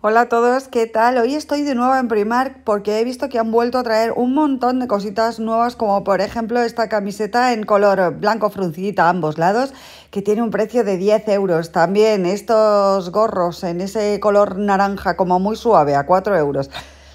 Hola a todos, ¿qué tal? Hoy estoy de nuevo en Primark porque he visto que han vuelto a traer un montón de cositas nuevas como por ejemplo esta camiseta en color blanco fruncita a ambos lados que tiene un precio de 10 euros. También estos gorros en ese color naranja como muy suave a 4 euros.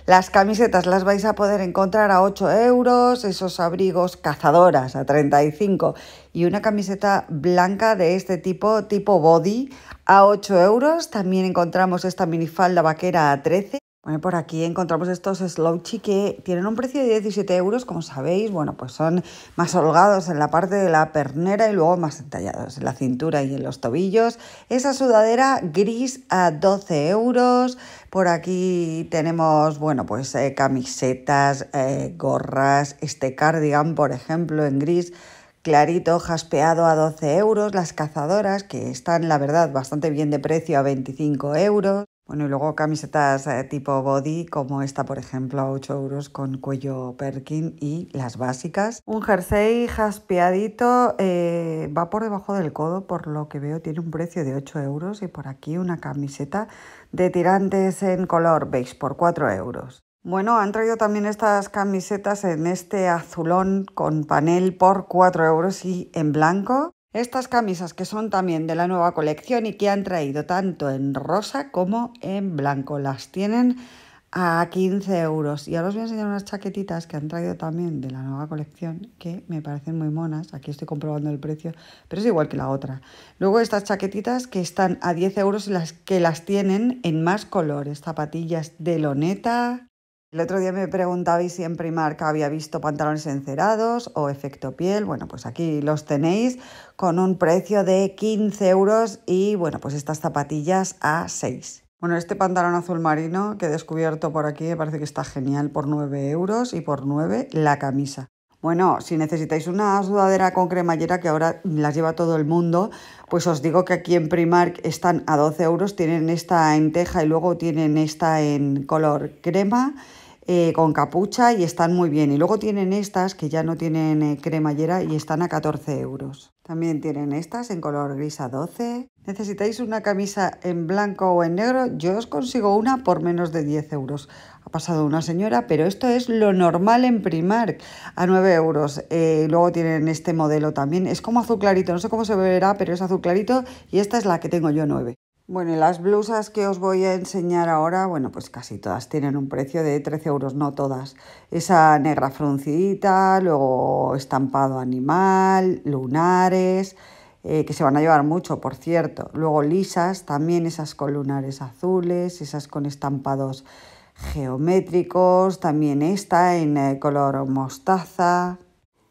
Las camisetas las vais a poder encontrar a 8 euros, esos abrigos cazadoras a 35 y una camiseta blanca de este tipo, tipo body, a 8 euros. También encontramos esta minifalda vaquera a 13 bueno, por aquí encontramos estos slouchy que tienen un precio de 17 euros, como sabéis. Bueno, pues son más holgados en la parte de la pernera y luego más entallados en la cintura y en los tobillos. Esa sudadera gris a 12 euros. Por aquí tenemos, bueno, pues eh, camisetas, eh, gorras, este cardigan, por ejemplo, en gris clarito, jaspeado a 12 euros, las cazadoras, que están, la verdad, bastante bien de precio a 25 euros. Bueno, y luego camisetas eh, tipo body, como esta, por ejemplo, a 8 euros con cuello Perkin y las básicas. Un jersey jaspeadito, eh, va por debajo del codo, por lo que veo, tiene un precio de 8 euros. Y por aquí una camiseta de tirantes en color beige por 4 euros. Bueno, han traído también estas camisetas en este azulón con panel por 4 euros y en blanco. Estas camisas que son también de la nueva colección y que han traído tanto en rosa como en blanco. Las tienen a 15 euros. Y ahora os voy a enseñar unas chaquetitas que han traído también de la nueva colección que me parecen muy monas. Aquí estoy comprobando el precio, pero es igual que la otra. Luego estas chaquetitas que están a 10 euros las que las tienen en más colores. Zapatillas de loneta, el otro día me preguntabais si en Primark había visto pantalones encerados o efecto piel. Bueno, pues aquí los tenéis con un precio de 15 euros y bueno, pues estas zapatillas a 6. Bueno, este pantalón azul marino que he descubierto por aquí me parece que está genial por 9 euros y por 9 la camisa. Bueno, si necesitáis una sudadera con cremallera, que ahora las lleva todo el mundo, pues os digo que aquí en Primark están a 12 euros, tienen esta en teja y luego tienen esta en color crema eh, con capucha y están muy bien. Y luego tienen estas que ya no tienen eh, cremallera y están a 14 euros. También tienen estas en color gris a 12. ¿Necesitáis una camisa en blanco o en negro? Yo os consigo una por menos de 10 euros. Ha pasado una señora, pero esto es lo normal en Primark, a 9 euros. Eh, luego tienen este modelo también. Es como azul clarito, no sé cómo se verá, pero es azul clarito y esta es la que tengo yo 9. Bueno, y las blusas que os voy a enseñar ahora, bueno, pues casi todas tienen un precio de 13 euros, no todas. Esa negra fruncidita, luego estampado animal, lunares, eh, que se van a llevar mucho, por cierto. Luego lisas, también esas con lunares azules, esas con estampados geométricos, también esta en eh, color mostaza.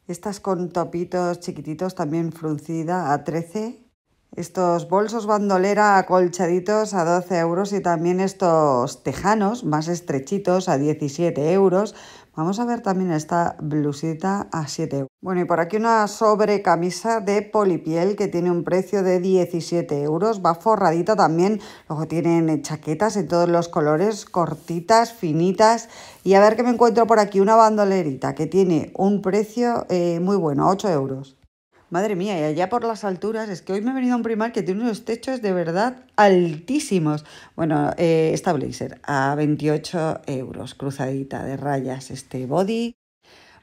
Estas con topitos chiquititos, también fruncida a 13 estos bolsos bandolera acolchaditos a 12 euros y también estos tejanos más estrechitos a 17 euros. Vamos a ver también esta blusita a 7 euros. Bueno, y por aquí una sobrecamisa de polipiel que tiene un precio de 17 euros. Va forradita también. Luego tienen chaquetas en todos los colores, cortitas, finitas. Y a ver qué me encuentro por aquí. Una bandolerita que tiene un precio eh, muy bueno, 8 euros. Madre mía, y allá por las alturas, es que hoy me he venido a un primar que tiene unos techos de verdad altísimos. Bueno, eh, esta blazer a 28 euros, cruzadita de rayas, este body,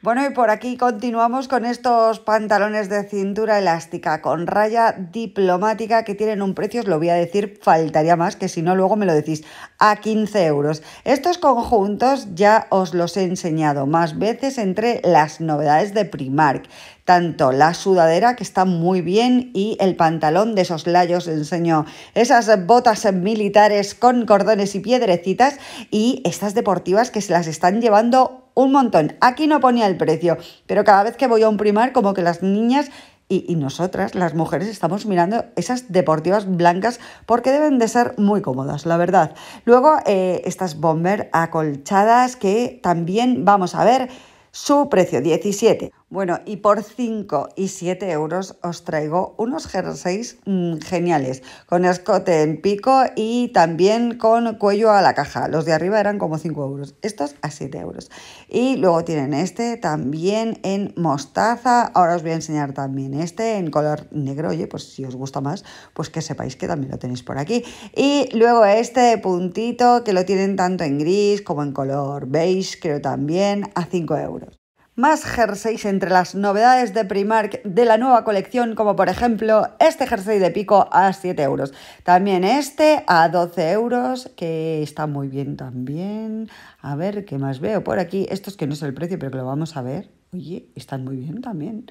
bueno, y por aquí continuamos con estos pantalones de cintura elástica con raya diplomática que tienen un precio, os lo voy a decir, faltaría más que si no luego me lo decís, a 15 euros. Estos conjuntos ya os los he enseñado más veces entre las novedades de Primark tanto la sudadera, que está muy bien, y el pantalón de esos os enseño esas botas militares con cordones y piedrecitas, y estas deportivas que se las están llevando un montón. Aquí no ponía el precio, pero cada vez que voy a un primar, como que las niñas y, nosotras, las mujeres, estamos mirando esas deportivas blancas porque deben de ser muy cómodas, la verdad. Luego, eh, estas bomber acolchadas que también vamos a ver su precio, 17. Bueno, y por 5 y 7 euros os traigo unos jerseys mm, geniales, con escote en pico y también con cuello a la caja. Los de arriba eran como 5 euros, estos a 7 euros. Y luego tienen este también en mostaza, ahora os voy a enseñar también este en color negro, oye, pues si os gusta más, pues que sepáis que también lo tenéis por aquí. Y luego este puntito que lo tienen tanto en gris como en color beige, creo también, a 5 euros más jerseys entre las novedades de Primark de la nueva colección, como por ejemplo este jersey de pico a 7 euros. También este a 12 euros, que está muy bien también. A ver, ¿qué más veo por aquí? Estos es que no es el precio, pero que lo vamos a ver. Oye, están muy bien también.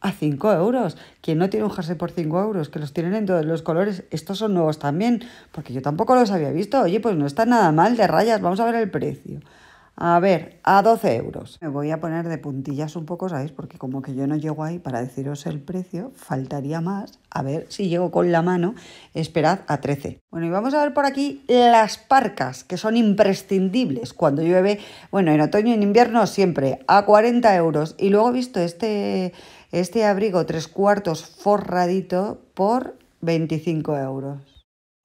A 5 euros. Quien no tiene un jersey por 5 euros, que los tienen en todos los colores, estos son nuevos también, porque yo tampoco los había visto. Oye, pues no está nada mal de rayas, vamos a ver el precio. A ver, a 12 euros. Me voy a poner de puntillas un poco, ¿sabéis? Porque como que yo no llego ahí para deciros el precio, faltaría más. A ver si llego con la mano. Esperad a 13. Bueno, y vamos a ver por aquí las parcas, que son imprescindibles cuando llueve. Bueno, en otoño y en invierno siempre, a 40 euros. Y luego he visto este, este abrigo tres cuartos forradito por 25 euros.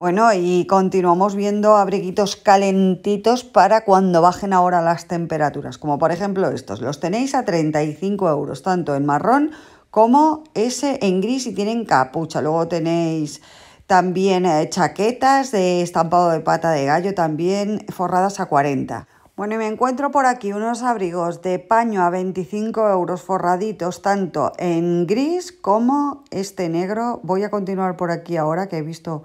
Bueno, y continuamos viendo abriguitos calentitos para cuando bajen ahora las temperaturas, como por ejemplo estos. Los tenéis a 35 euros, tanto en marrón como ese en gris y tienen capucha. Luego tenéis también eh, chaquetas de estampado de pata de gallo, también forradas a 40. Bueno, y me encuentro por aquí unos abrigos de paño a 25 euros forraditos, tanto en gris como este negro. Voy a continuar por aquí ahora que he visto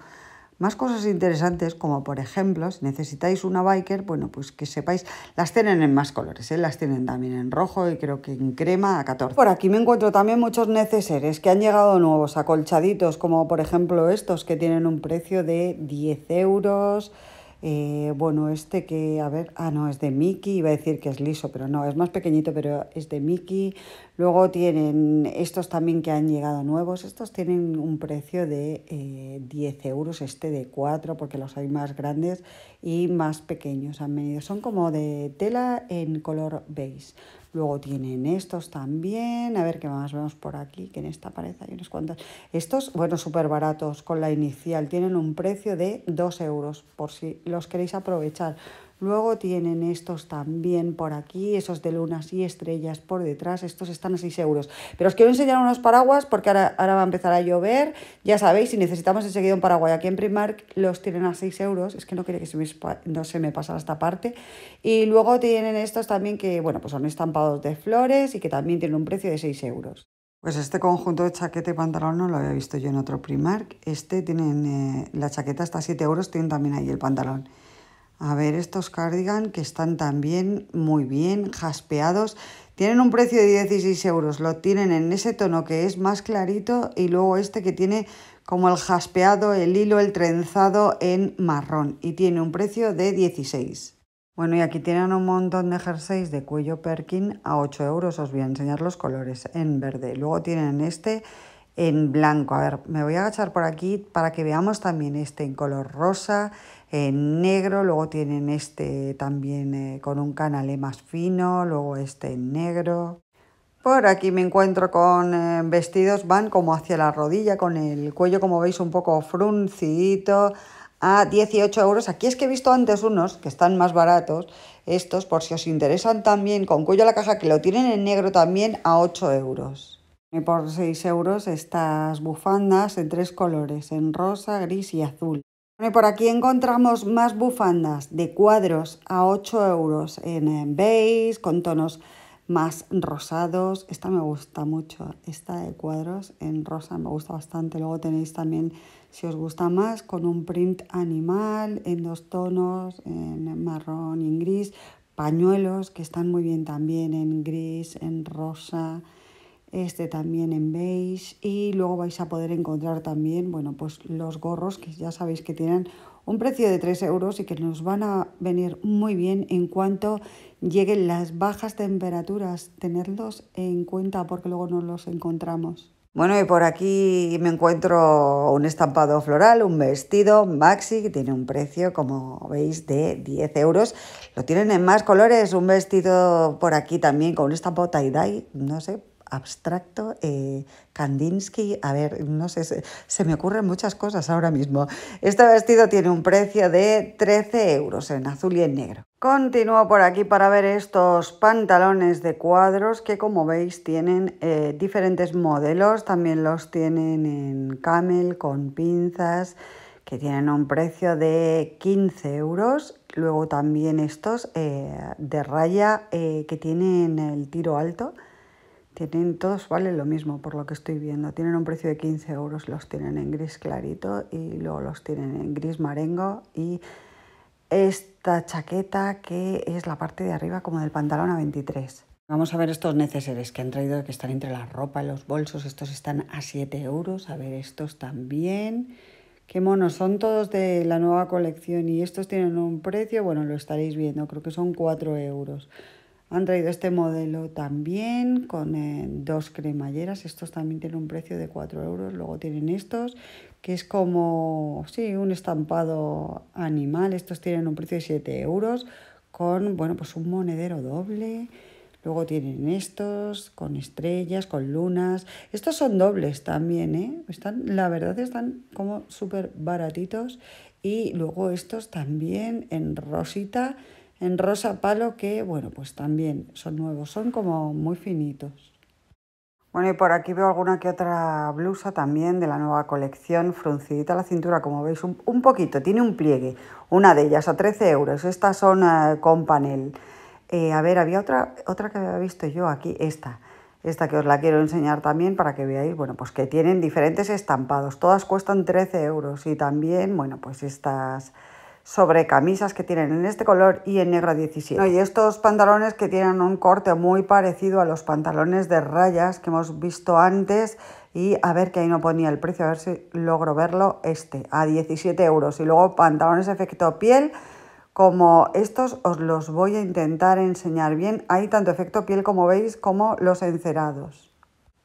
más cosas interesantes, como por ejemplo, si necesitáis una biker, bueno, pues que sepáis, las tienen en más colores, ¿eh? las tienen también en rojo y creo que en crema a 14. Por aquí me encuentro también muchos neceseres que han llegado nuevos, acolchaditos, como por ejemplo estos que tienen un precio de 10 euros, eh, bueno, este que, a ver, ah, no, es de Mickey, iba a decir que es liso, pero no, es más pequeñito, pero es de Mickey. Luego tienen estos también que han llegado nuevos, estos tienen un precio de 10 eh, euros, este de 4, porque los hay más grandes y más pequeños han venido. Son como de tela en color beige. Luego tienen estos también. A ver qué más vemos por aquí, que en esta pared hay unos cuantos. Estos, bueno, súper baratos con la inicial. Tienen un precio de 2 euros por si los queréis aprovechar. Luego tienen estos también por aquí, esos de lunas y estrellas por detrás, estos están a 6 euros. Pero os quiero enseñar unos paraguas porque ahora, va a empezar a llover, ya sabéis, si necesitamos enseguida un paraguas. Aquí en Primark los tienen a 6 euros, es que no quería que se me, no se me pasara esta parte. Y luego tienen estos también que, bueno, pues son estampados de flores y que también tienen un precio de 6 euros. Pues este conjunto de chaqueta y pantalón no lo había visto yo en otro Primark. Este tienen, eh, la chaqueta hasta a 7 euros, tienen también ahí el pantalón. A ver, estos cardigan que están también muy bien jaspeados. Tienen un precio de 16 euros, lo tienen en ese tono que es más clarito y luego este que tiene como el jaspeado, el hilo, el trenzado en marrón y tiene un precio de 16. Bueno, y aquí tienen un montón de jerseys de cuello perkin a 8 euros, os voy a enseñar los colores en verde. Luego tienen este en blanco. A ver, me voy a agachar por aquí para que veamos también este en color rosa, en negro, luego tienen este también eh, con un canalé más fino, luego este en negro. Por aquí me encuentro con eh, vestidos, van como hacia la rodilla, con el cuello como veis un poco fruncidito, a 18 euros. Aquí es que he visto antes unos que están más baratos, estos por si os interesan también, con cuello a la caja que lo tienen en negro también a 8 euros. Eh, por 6 euros estas bufandas en tres colores, en rosa, gris y azul. por aquí encontramos más bufandas de cuadros a 8 euros en beige, con tonos más rosados. Esta me gusta mucho, esta de cuadros en rosa me gusta bastante. Luego tenéis también, si os gusta más, con un print animal en dos tonos, en marrón y en gris. Pañuelos que están muy bien también en gris, en rosa este también en beige y luego vais a poder encontrar también, bueno, pues los gorros que ya sabéis que tienen un precio de 3 euros y que nos van a venir muy bien en cuanto lleguen las bajas temperaturas. Tenerlos en cuenta porque luego no los encontramos. Bueno, y por aquí me encuentro un estampado floral, un vestido maxi que tiene un precio, como veis, de 10 euros. Lo tienen en más colores, un vestido por aquí también con un estampado tie-dye, no sé, abstracto, eh, Kandinsky, a ver, no sé, se, me ocurren muchas cosas ahora mismo. Este vestido tiene un precio de 13 euros en azul y en negro. Continúo por aquí para ver estos pantalones de cuadros que como veis tienen eh, diferentes modelos, también los tienen en camel con pinzas que tienen un precio de 15 euros. Luego también estos eh, de raya que tienen el tiro alto, tienen, todos valen lo mismo por lo que estoy viendo. Tienen un precio de 15 euros, los tienen en gris clarito y luego los tienen en gris marengo y esta chaqueta que es la parte de arriba como del pantalón a 23. Vamos a ver estos neceseres que han traído, que están entre la ropa y los bolsos. Estos están a 7 euros. A ver, estos también. Qué monos, son todos de la nueva colección y estos tienen un precio, bueno, lo estaréis viendo, creo que son 4 euros. Han traído este modelo también con eh, dos cremalleras. Estos también tienen un precio de 4 euros. Luego tienen estos, que es como, sí, un estampado animal. Estos tienen un precio de 7 euros con, bueno, pues un monedero doble. Luego tienen estos con estrellas, con lunas. Estos son dobles también, ¿eh? Están, la verdad están como súper baratitos. Y luego estos también en rosita en rosa palo que, bueno, pues también son nuevos, son como muy finitos. Bueno, y por aquí veo alguna que otra blusa también de la nueva colección, fruncidita la cintura, como veis, un, poquito, tiene un pliegue, una de ellas a 13 euros, estas son eh, con panel. Eh, a ver, había otra, otra que había visto yo aquí, esta, esta que os la quiero enseñar también para que veáis, bueno, pues que tienen diferentes estampados, todas cuestan 13 euros y también, bueno, pues estas sobre camisas que tienen en este color y en negro 17. y estos pantalones que tienen un corte muy parecido a los pantalones de rayas que hemos visto antes y a ver que ahí no ponía el precio, a ver si logro verlo, este, a 17 euros. Y luego pantalones efecto piel, como estos os los voy a intentar enseñar bien. Hay tanto efecto piel como veis, como los encerados.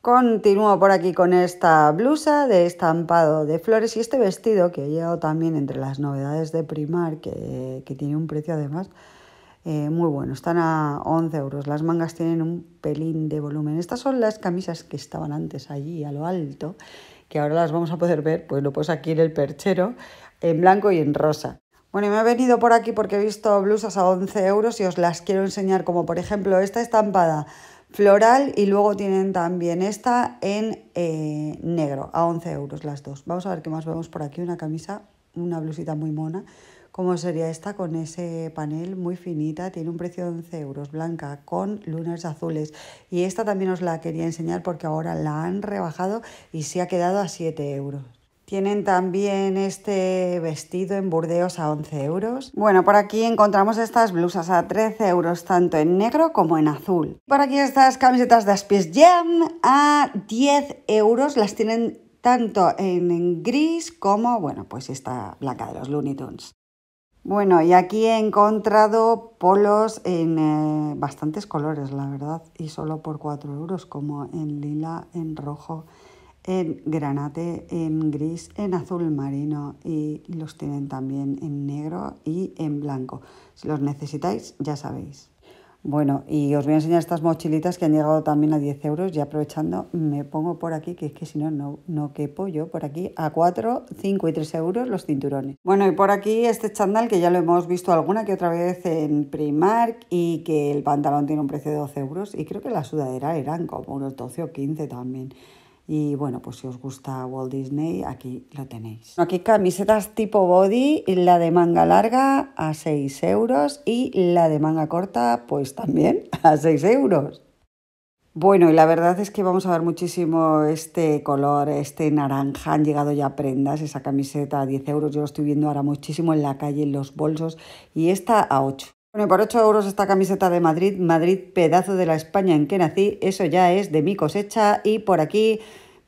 Continúo por aquí con esta blusa de estampado de flores y este vestido que he llegado también entre las novedades de Primar, que, tiene un precio además eh, muy bueno. Están a 11 euros. Las mangas tienen un pelín de volumen. Estas son las camisas que estaban antes allí a lo alto, que ahora las vamos a poder ver, pues lo puse aquí en el perchero, en blanco y en rosa. Bueno, y me he venido por aquí porque he visto blusas a 11 euros y os las quiero enseñar, como por ejemplo esta estampada floral y luego tienen también esta en eh, negro, a 11 euros las dos. Vamos a ver qué más vemos por aquí, una camisa, una blusita muy mona, como sería esta con ese panel muy finita, tiene un precio de 11 euros, blanca, con lunares azules. Y esta también os la quería enseñar porque ahora la han rebajado y se ha quedado a 7 euros. Tienen también este vestido en Burdeos a 11 euros. Bueno, por aquí encontramos estas blusas a 13 euros, tanto en negro como en azul. Por aquí estas camisetas de Aspies Jam a 10 euros. Las tienen tanto en, gris como, bueno, pues esta blanca de los Looney Tunes. Bueno, y aquí he encontrado polos en eh, bastantes colores, la verdad, y solo por 4 euros, como en lila, en rojo en granate, en gris, en azul marino y los tienen también en negro y en blanco. Si los necesitáis, ya sabéis. Bueno, y os voy a enseñar estas mochilitas que han llegado también a 10 euros. Y aprovechando, me pongo por aquí, que es que si no, no, quepo yo por aquí, a 4, 5 y 3 euros los cinturones. Bueno, y por aquí este chandal que ya lo hemos visto alguna que otra vez en Primark y que el pantalón tiene un precio de 12 euros. Y creo que la sudadera eran como unos 12 o 15 también. Y bueno, pues si os gusta Walt Disney, aquí lo tenéis. Aquí camisetas tipo body, la de manga larga a 6 euros y la de manga corta pues también a 6 euros. Bueno, y la verdad es que vamos a ver muchísimo este color, este naranja. Han llegado ya prendas, esa camiseta a 10 euros. Yo lo estoy viendo ahora muchísimo en la calle, en los bolsos. Y esta a 8. Bueno, por 8 euros esta camiseta de Madrid, Madrid, pedazo de la España en que nací, eso ya es de mi cosecha y por aquí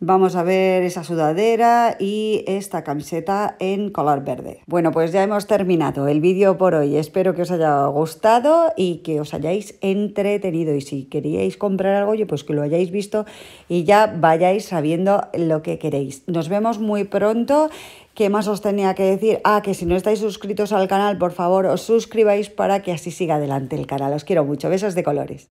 Vamos a ver esa sudadera y esta camiseta en color verde. Bueno, pues ya hemos terminado el vídeo por hoy. Espero que os haya gustado y que os hayáis entretenido. Y si queríais comprar algo, pues que lo hayáis visto y ya vayáis sabiendo lo que queréis. Nos vemos muy pronto ¿Qué más os tenía que decir? Ah, que si no estáis suscritos al canal, por favor, os suscribáis para que así siga adelante el canal. Os quiero mucho. Besos de colores.